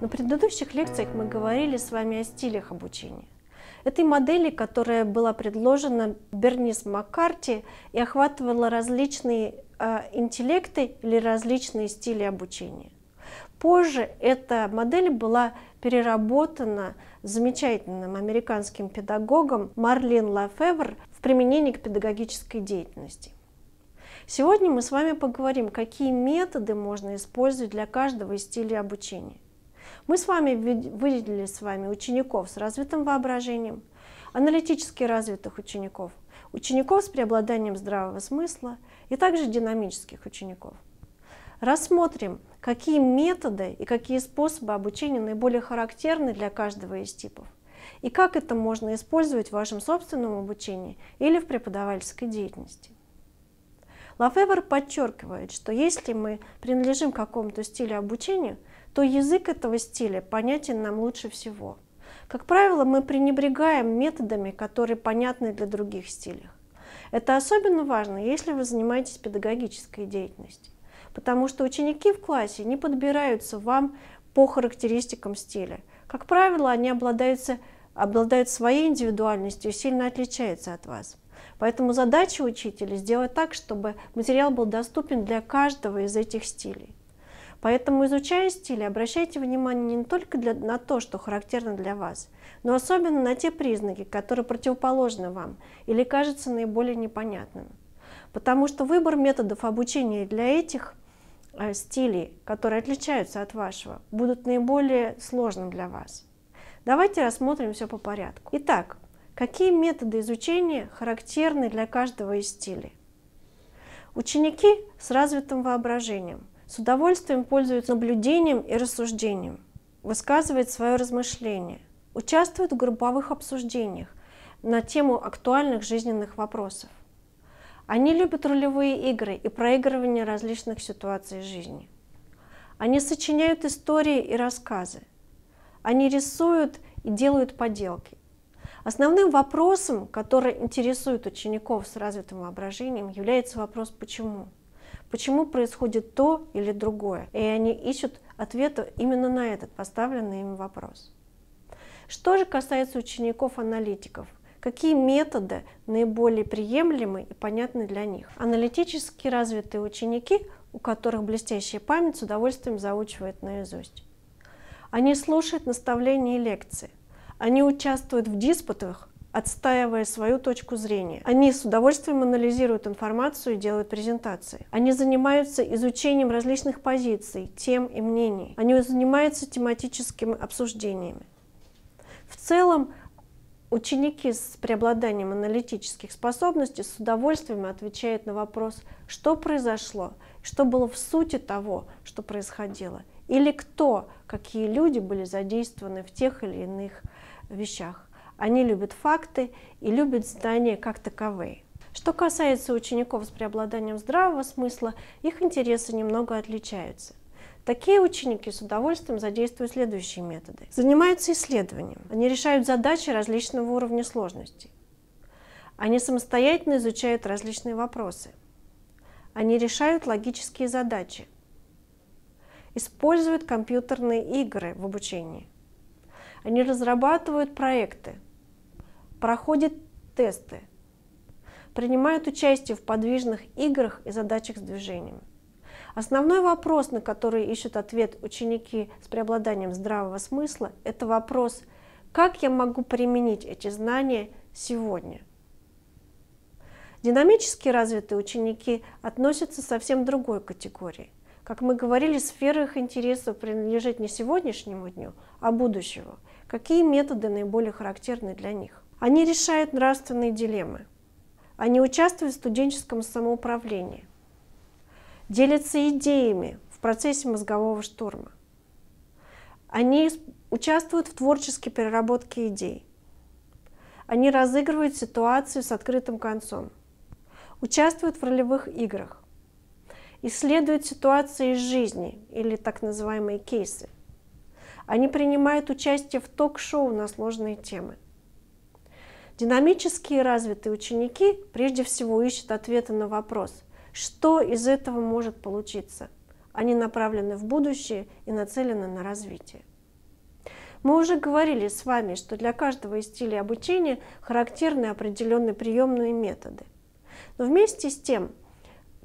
На предыдущих лекциях мы говорили с вами о стилях обучения. Этой модели, которая была предложена Бернис Маккарти и охватывала различные а, интеллекты или различные стили обучения. Позже эта модель была переработана замечательным американским педагогом Марлин Лафевр в применении к педагогической деятельности. Сегодня мы с вами поговорим, какие методы можно использовать для каждого из стилей обучения. Мы с вами выделили с вами учеников с развитым воображением, аналитически развитых учеников, учеников с преобладанием здравого смысла и также динамических учеников. Рассмотрим, какие методы и какие способы обучения наиболее характерны для каждого из типов и как это можно использовать в вашем собственном обучении или в преподавательской деятельности. Лафевер подчеркивает, что если мы принадлежим какому-то стилю обучения, то язык этого стиля понятен нам лучше всего. Как правило, мы пренебрегаем методами, которые понятны для других стилей. Это особенно важно, если вы занимаетесь педагогической деятельностью, потому что ученики в классе не подбираются вам по характеристикам стиля. Как правило, они обладают своей индивидуальностью и сильно отличаются от вас. Поэтому задача учителя сделать так, чтобы материал был доступен для каждого из этих стилей. Поэтому, изучая стили, обращайте внимание не только для, на то, что характерно для вас, но особенно на те признаки, которые противоположны вам или кажутся наиболее непонятными. Потому что выбор методов обучения для этих э, стилей, которые отличаются от вашего, будут наиболее сложным для вас. Давайте рассмотрим все по порядку. Итак, Какие методы изучения характерны для каждого из стилей? Ученики с развитым воображением с удовольствием пользуются наблюдением и рассуждением, высказывают свое размышление, участвуют в групповых обсуждениях на тему актуальных жизненных вопросов. Они любят ролевые игры и проигрывание различных ситуаций жизни. Они сочиняют истории и рассказы. Они рисуют и делают поделки. Основным вопросом, который интересует учеников с развитым воображением, является вопрос «почему?». Почему происходит то или другое? И они ищут ответа именно на этот поставленный им вопрос. Что же касается учеников-аналитиков, какие методы наиболее приемлемы и понятны для них. Аналитически развитые ученики, у которых блестящая память, с удовольствием заучивают наизусть. Они слушают наставления и лекции, они участвуют в диспутах, отстаивая свою точку зрения. Они с удовольствием анализируют информацию и делают презентации. Они занимаются изучением различных позиций, тем и мнений. Они занимаются тематическими обсуждениями. В целом, ученики с преобладанием аналитических способностей с удовольствием отвечают на вопрос, что произошло, что было в сути того, что происходило, или кто, какие люди были задействованы в тех или иных вещах. Они любят факты и любят знания как таковые. Что касается учеников с преобладанием здравого смысла, их интересы немного отличаются. Такие ученики с удовольствием задействуют следующие методы. Занимаются исследованием. Они решают задачи различного уровня сложности. Они самостоятельно изучают различные вопросы. Они решают логические задачи. Используют компьютерные игры в обучении. Они разрабатывают проекты, проходят тесты, принимают участие в подвижных играх и задачах с движением. Основной вопрос, на который ищут ответ ученики с преобладанием здравого смысла, это вопрос, как я могу применить эти знания сегодня? Динамически развитые ученики относятся к совсем другой категории – как мы говорили, сфера их интересов принадлежит не сегодняшнему дню, а будущего. Какие методы наиболее характерны для них? Они решают нравственные дилеммы. Они участвуют в студенческом самоуправлении. Делятся идеями в процессе мозгового штурма. Они участвуют в творческой переработке идей. Они разыгрывают ситуацию с открытым концом. Участвуют в ролевых играх исследуют ситуации из жизни или так называемые кейсы. Они принимают участие в ток-шоу на сложные темы. Динамические развитые ученики прежде всего ищут ответы на вопрос, что из этого может получиться. Они направлены в будущее и нацелены на развитие. Мы уже говорили с вами, что для каждого из стилей обучения характерны определенные приемные методы. Но вместе с тем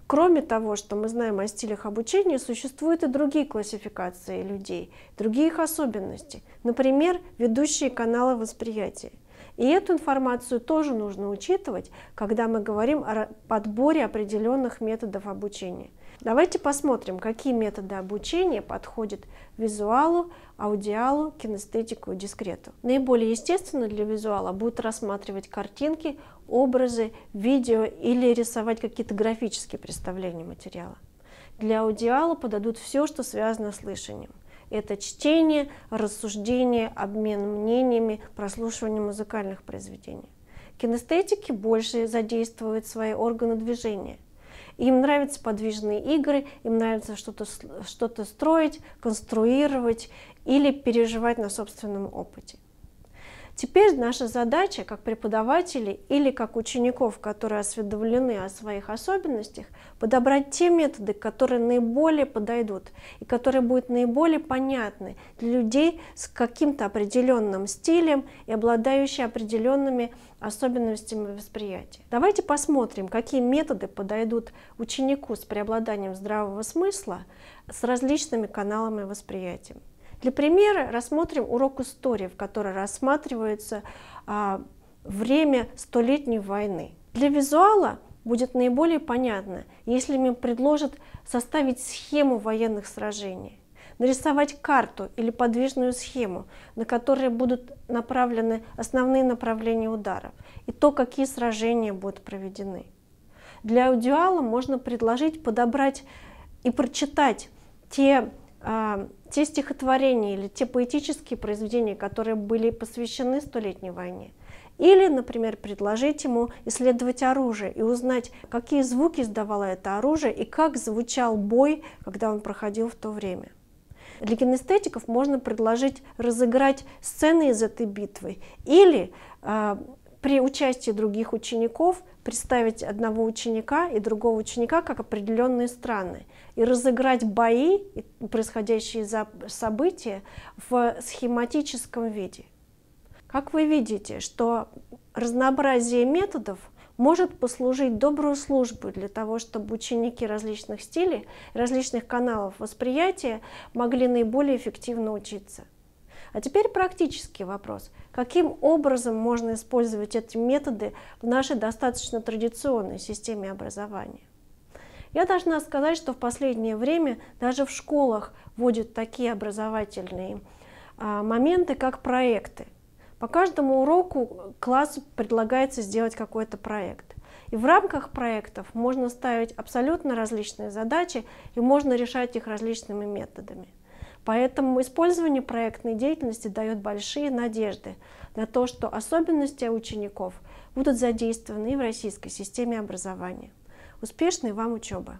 Кроме того, что мы знаем о стилях обучения, существуют и другие классификации людей, другие их особенности, например, ведущие каналы восприятия. И эту информацию тоже нужно учитывать, когда мы говорим о подборе определенных методов обучения – Давайте посмотрим, какие методы обучения подходят визуалу, аудиалу, кинестетику и дискрету. Наиболее естественно для визуала будут рассматривать картинки, образы, видео или рисовать какие-то графические представления материала. Для аудиала подадут все, что связано с слышанием. Это чтение, рассуждение, обмен мнениями, прослушивание музыкальных произведений. Кинестетики больше задействуют свои органы движения. Им нравятся подвижные игры, им нравится что-то что строить, конструировать или переживать на собственном опыте. Теперь наша задача как преподавателей или как учеников, которые осведомлены о своих особенностях, подобрать те методы, которые наиболее подойдут и которые будут наиболее понятны для людей с каким-то определенным стилем и обладающие определенными особенностями восприятия. Давайте посмотрим, какие методы подойдут ученику с преобладанием здравого смысла с различными каналами восприятия. Для примера рассмотрим урок истории, в которой рассматривается а, время Столетней войны. Для визуала будет наиболее понятно, если им предложат составить схему военных сражений, нарисовать карту или подвижную схему, на которой будут направлены основные направления ударов и то, какие сражения будут проведены. Для аудиала можно предложить подобрать и прочитать те а, те стихотворения или те поэтические произведения, которые были посвящены Столетней войне. Или, например, предложить ему исследовать оружие и узнать, какие звуки издавало это оружие и как звучал бой, когда он проходил в то время. Для кинестетиков можно предложить разыграть сцены из этой битвы или э, при участии других учеников представить одного ученика и другого ученика как определенные страны и разыграть бои, происходящие за события, в схематическом виде. Как вы видите, что разнообразие методов может послужить добрую службу для того, чтобы ученики различных стилей, различных каналов восприятия могли наиболее эффективно учиться. А теперь практический вопрос. Каким образом можно использовать эти методы в нашей достаточно традиционной системе образования? Я должна сказать, что в последнее время даже в школах вводят такие образовательные а, моменты, как проекты. По каждому уроку классу предлагается сделать какой-то проект. И в рамках проектов можно ставить абсолютно различные задачи и можно решать их различными методами. Поэтому использование проектной деятельности дает большие надежды на то, что особенности учеников будут задействованы и в российской системе образования. Успешной вам учебы!